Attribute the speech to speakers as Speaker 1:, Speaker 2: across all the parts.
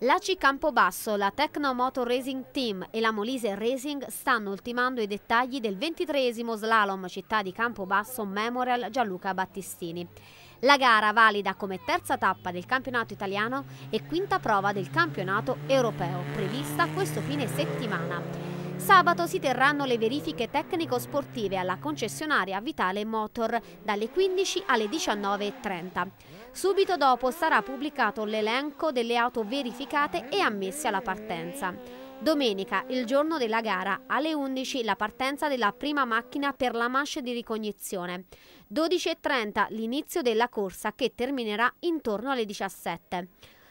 Speaker 1: L'ACI Campobasso, la Tecno Tecnomoto Racing Team e la Molise Racing stanno ultimando i dettagli del ventitreesimo slalom città di Campobasso Memorial Gianluca Battistini. La gara valida come terza tappa del campionato italiano e quinta prova del campionato europeo prevista questo fine settimana. Sabato si terranno le verifiche tecnico-sportive alla concessionaria Vitale Motor dalle 15 alle 19.30. Subito dopo sarà pubblicato l'elenco delle auto verificate e ammesse alla partenza. Domenica, il giorno della gara, alle 11 la partenza della prima macchina per la manche di ricognizione. 12.30 l'inizio della corsa che terminerà intorno alle 17.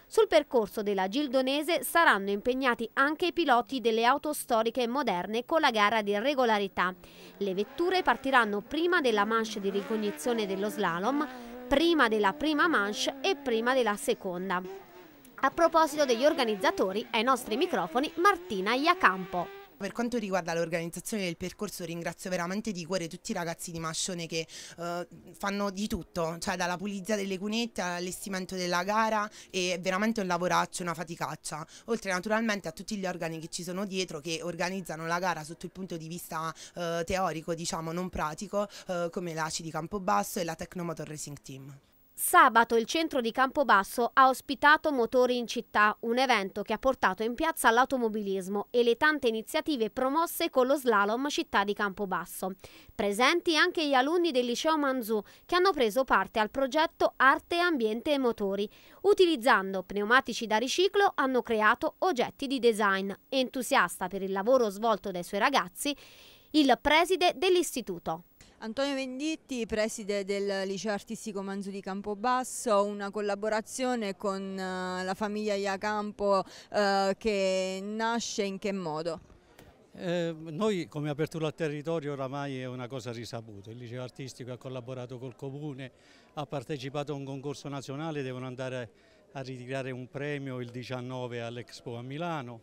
Speaker 1: Sul percorso della Gildonese saranno impegnati anche i piloti delle auto storiche moderne con la gara di regolarità. Le vetture partiranno prima della manche di ricognizione dello slalom, prima della prima manche e prima della seconda.
Speaker 2: A proposito degli organizzatori, ai nostri microfoni Martina Iacampo. Per quanto riguarda l'organizzazione del percorso ringrazio veramente di cuore tutti i ragazzi di Mascione che eh, fanno di tutto, cioè dalla pulizia delle cunette all'allestimento della gara è veramente un lavoraccio, una faticaccia, oltre naturalmente a tutti gli organi che ci sono dietro che organizzano la gara sotto il punto di vista eh, teorico, diciamo non pratico, eh, come l'ACI di Campobasso e la Tecnomotor Racing Team.
Speaker 1: Sabato il centro di Campobasso ha ospitato Motori in città, un evento che ha portato in piazza l'automobilismo e le tante iniziative promosse con lo slalom città di Campobasso. Presenti anche gli alunni del liceo Manzù che hanno preso parte al progetto Arte, Ambiente e Motori. Utilizzando pneumatici da riciclo hanno creato oggetti di design. Entusiasta per il lavoro svolto dai suoi ragazzi, il preside dell'istituto.
Speaker 3: Antonio Venditti, preside del liceo artistico Manzu di Campobasso, una collaborazione con eh, la famiglia Iacampo eh, che nasce in che modo?
Speaker 4: Eh, noi come apertura al territorio oramai è una cosa risaputa, il liceo artistico ha collaborato col comune, ha partecipato a un concorso nazionale, devono andare a ritirare un premio il 19 all'Expo a Milano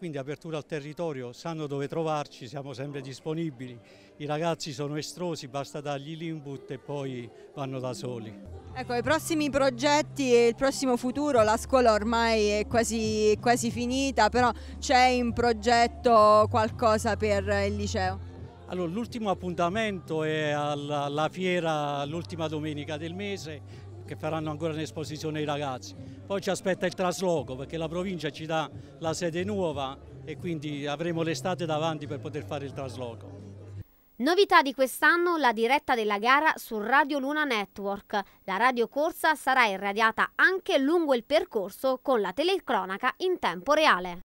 Speaker 4: quindi apertura al territorio, sanno dove trovarci, siamo sempre disponibili, i ragazzi sono estrosi, basta dargli l'input e poi vanno da soli.
Speaker 3: Ecco, i prossimi progetti e il prossimo futuro, la scuola ormai è quasi, quasi finita, però c'è in progetto qualcosa per il liceo?
Speaker 4: Allora, l'ultimo appuntamento è alla, alla fiera l'ultima domenica del mese che faranno ancora un'esposizione i ragazzi. Poi ci aspetta il trasloco perché la provincia ci dà la sede nuova e quindi avremo l'estate davanti per poter fare il trasloco.
Speaker 1: Novità di quest'anno la diretta della gara su Radio Luna Network. La radiocorsa sarà irradiata anche lungo il
Speaker 3: percorso con la telecronaca in tempo reale.